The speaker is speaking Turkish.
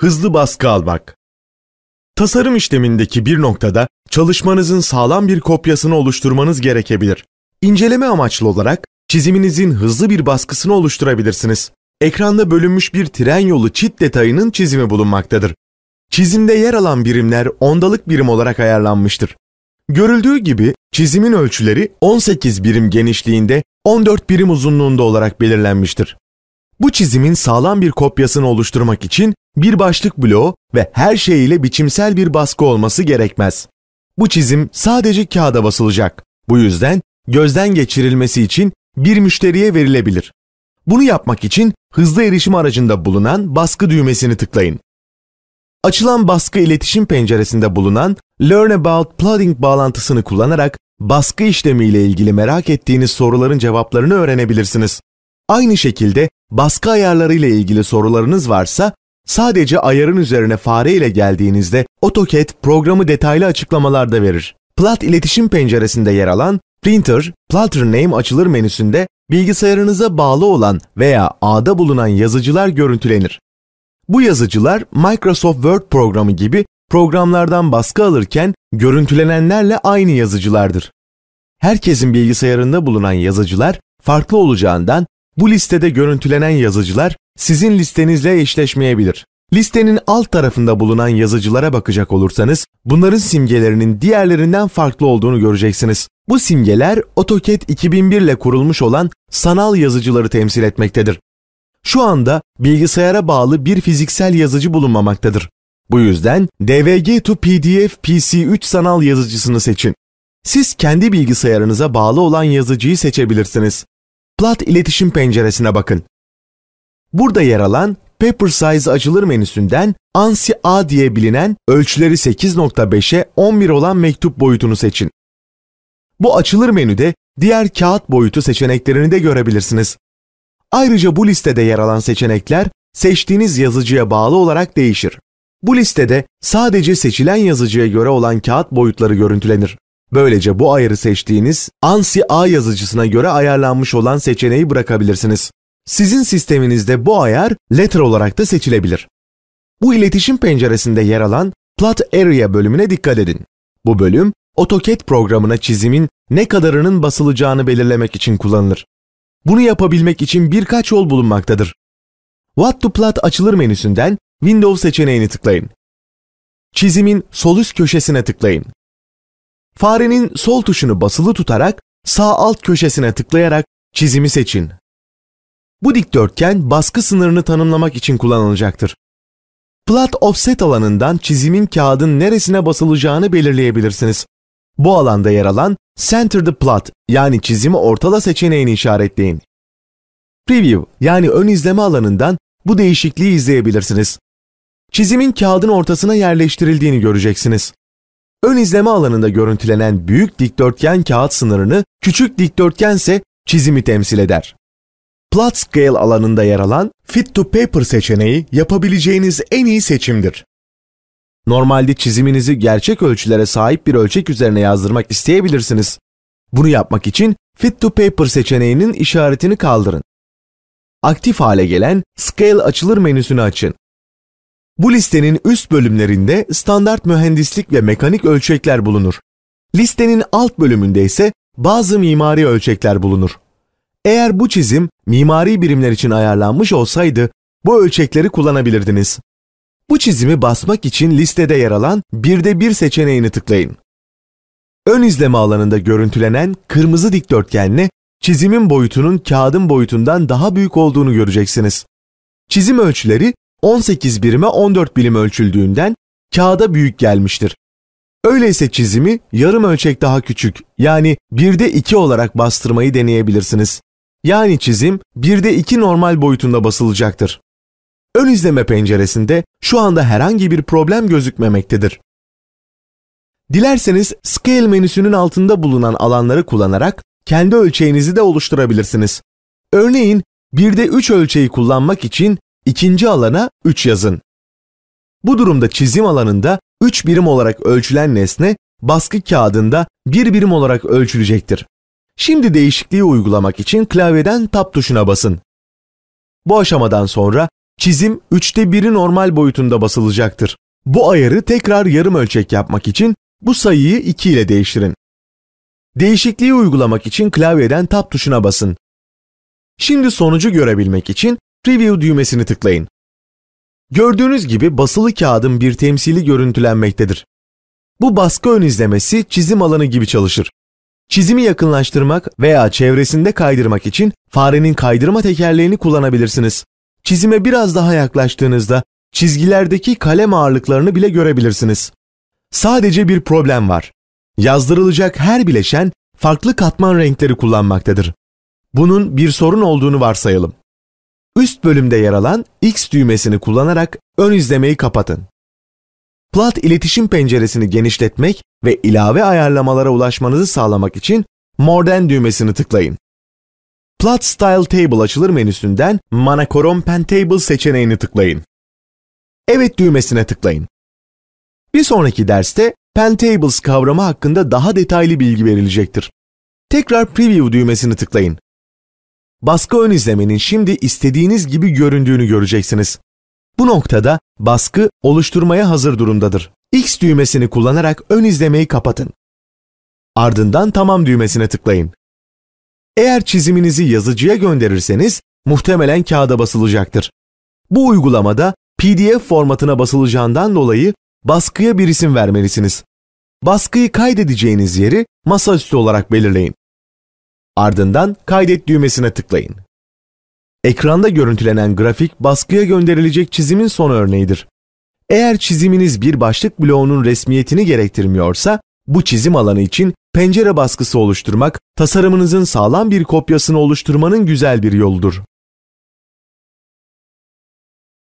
hızlı baskı almak. Tasarım işlemindeki bir noktada çalışmanızın sağlam bir kopyasını oluşturmanız gerekebilir. İnceleme amaçlı olarak çiziminizin hızlı bir baskısını oluşturabilirsiniz. Ekranda bölünmüş bir tren yolu çit detayının çizimi bulunmaktadır. Çizimde yer alan birimler ondalık birim olarak ayarlanmıştır. Görüldüğü gibi çizimin ölçüleri 18 birim genişliğinde 14 birim uzunluğunda olarak belirlenmiştir. Bu çizimin sağlam bir kopyasını oluşturmak için bir başlık bloğu ve her şeyiyle biçimsel bir baskı olması gerekmez. Bu çizim sadece kağıda basılacak. Bu yüzden gözden geçirilmesi için bir müşteriye verilebilir. Bunu yapmak için hızlı erişim aracında bulunan baskı düğmesini tıklayın. Açılan baskı iletişim penceresinde bulunan Learn About Plugin bağlantısını kullanarak baskı işlemiyle ilgili merak ettiğiniz soruların cevaplarını öğrenebilirsiniz. Aynı şekilde baskı ayarları ile ilgili sorularınız varsa sadece ayarın üzerine fare ile geldiğinizde AutoCAD programı detaylı açıklamalarda verir. Plat iletişim penceresinde yer alan Printer, Plotter Name açılır menüsünde bilgisayarınıza bağlı olan veya ağda bulunan yazıcılar görüntülenir. Bu yazıcılar Microsoft Word programı gibi programlardan baskı alırken görüntülenenlerle aynı yazıcılardır. Herkesin bilgisayarında bulunan yazıcılar farklı olacağından bu listede görüntülenen yazıcılar sizin listenizle eşleşmeyebilir. Listenin alt tarafında bulunan yazıcılara bakacak olursanız bunların simgelerinin diğerlerinden farklı olduğunu göreceksiniz. Bu simgeler AutoCAD 2001 ile kurulmuş olan sanal yazıcıları temsil etmektedir. Şu anda bilgisayara bağlı bir fiziksel yazıcı bulunmamaktadır. Bu yüzden DVG to PDF PC3 sanal yazıcısını seçin. Siz kendi bilgisayarınıza bağlı olan yazıcıyı seçebilirsiniz. Plat iletişim penceresine bakın. Burada yer alan Paper Size açılır menüsünden ANSI A diye bilinen ölçüleri 8.5'e 11 olan mektup boyutunu seçin. Bu açılır menüde diğer kağıt boyutu seçeneklerini de görebilirsiniz. Ayrıca bu listede yer alan seçenekler seçtiğiniz yazıcıya bağlı olarak değişir. Bu listede sadece seçilen yazıcıya göre olan kağıt boyutları görüntülenir. Böylece bu ayarı seçtiğiniz ANSI A yazıcısına göre ayarlanmış olan seçeneği bırakabilirsiniz. Sizin sisteminizde bu ayar letter olarak da seçilebilir. Bu iletişim penceresinde yer alan Plot Area bölümüne dikkat edin. Bu bölüm AutoCAD programına çizimin ne kadarının basılacağını belirlemek için kullanılır. Bunu yapabilmek için birkaç yol bulunmaktadır. What to Plot açılır menüsünden Windows seçeneğini tıklayın. Çizimin sol üst köşesine tıklayın. Farenin sol tuşunu basılı tutarak sağ alt köşesine tıklayarak çizimi seçin. Bu dikdörtgen baskı sınırını tanımlamak için kullanılacaktır. Plot Offset alanından çizimin kağıdın neresine basılacağını belirleyebilirsiniz. Bu alanda yer alan Center the Plot yani çizimi ortala seçeneğini işaretleyin. Preview yani ön izleme alanından bu değişikliği izleyebilirsiniz. Çizimin kağıdın ortasına yerleştirildiğini göreceksiniz. Ön izleme alanında görüntülenen büyük dikdörtgen kağıt sınırını küçük dikdörtgense çizimi temsil eder. Plot Scale alanında yer alan Fit to Paper seçeneği yapabileceğiniz en iyi seçimdir. Normalde çiziminizi gerçek ölçülere sahip bir ölçek üzerine yazdırmak isteyebilirsiniz. Bunu yapmak için Fit to Paper seçeneğinin işaretini kaldırın. Aktif hale gelen Scale açılır menüsünü açın. Bu listenin üst bölümlerinde standart mühendislik ve mekanik ölçekler bulunur. Listenin alt bölümünde ise bazı mimari ölçekler bulunur. Eğer bu çizim mimari birimler için ayarlanmış olsaydı bu ölçekleri kullanabilirdiniz. Bu çizimi basmak için listede yer alan 1'de 1 seçeneğini tıklayın. Ön izleme alanında görüntülenen kırmızı dikdörtgenle çizimin boyutunun kağıdın boyutundan daha büyük olduğunu göreceksiniz. Çizim ölçüleri 18 birime 14 birim ölçüldüğünden kağıda büyük gelmiştir. Öyleyse çizimi yarım ölçek daha küçük yani 1'de 2 olarak bastırmayı deneyebilirsiniz. Yani çizim 1'de 2 normal boyutunda basılacaktır. Ön izleme penceresinde şu anda herhangi bir problem gözükmemektedir. Dilerseniz Scale menüsünün altında bulunan alanları kullanarak kendi ölçeğinizi de oluşturabilirsiniz. Örneğin 1'de 3 ölçeği kullanmak için İkinci alana 3 yazın. Bu durumda çizim alanında 3 birim olarak ölçülen nesne baskı kağıdında 1 birim olarak ölçülecektir. Şimdi değişikliği uygulamak için klavyeden Tab tuşuna basın. Bu aşamadan sonra çizim 3'te 1'i normal boyutunda basılacaktır. Bu ayarı tekrar yarım ölçek yapmak için bu sayıyı 2 ile değiştirin. Değişikliği uygulamak için klavyeden Tab tuşuna basın. Şimdi sonucu görebilmek için Preview düğmesini tıklayın. Gördüğünüz gibi basılı kağıdın bir temsili görüntülenmektedir. Bu baskı ön izlemesi çizim alanı gibi çalışır. Çizimi yakınlaştırmak veya çevresinde kaydırmak için farenin kaydırma tekerleğini kullanabilirsiniz. Çizime biraz daha yaklaştığınızda çizgilerdeki kalem ağırlıklarını bile görebilirsiniz. Sadece bir problem var. Yazdırılacak her bileşen farklı katman renkleri kullanmaktadır. Bunun bir sorun olduğunu varsayalım. Üst bölümde yer alan X düğmesini kullanarak ön izlemeyi kapatın. Plat iletişim penceresini genişletmek ve ilave ayarlamalara ulaşmanızı sağlamak için More Than düğmesini tıklayın. Plot Style Table açılır menüsünden Pen Pentable seçeneğini tıklayın. Evet düğmesine tıklayın. Bir sonraki derste Pen Tables kavramı hakkında daha detaylı bilgi verilecektir. Tekrar Preview düğmesini tıklayın baskı ön izlemenin şimdi istediğiniz gibi göründüğünü göreceksiniz. Bu noktada baskı oluşturmaya hazır durumdadır. X düğmesini kullanarak ön izlemeyi kapatın. Ardından tamam düğmesine tıklayın. Eğer çiziminizi yazıcıya gönderirseniz muhtemelen kağıda basılacaktır. Bu uygulamada PDF formatına basılacağından dolayı baskıya bir isim vermelisiniz. Baskıyı kaydedeceğiniz yeri masaüstü olarak belirleyin. Ardından kaydet düğmesine tıklayın. Ekranda görüntülenen grafik baskıya gönderilecek çizimin son örneğidir. Eğer çiziminiz bir başlık bloğunun resmiyetini gerektirmiyorsa, bu çizim alanı için pencere baskısı oluşturmak, tasarımınızın sağlam bir kopyasını oluşturmanın güzel bir yoludur.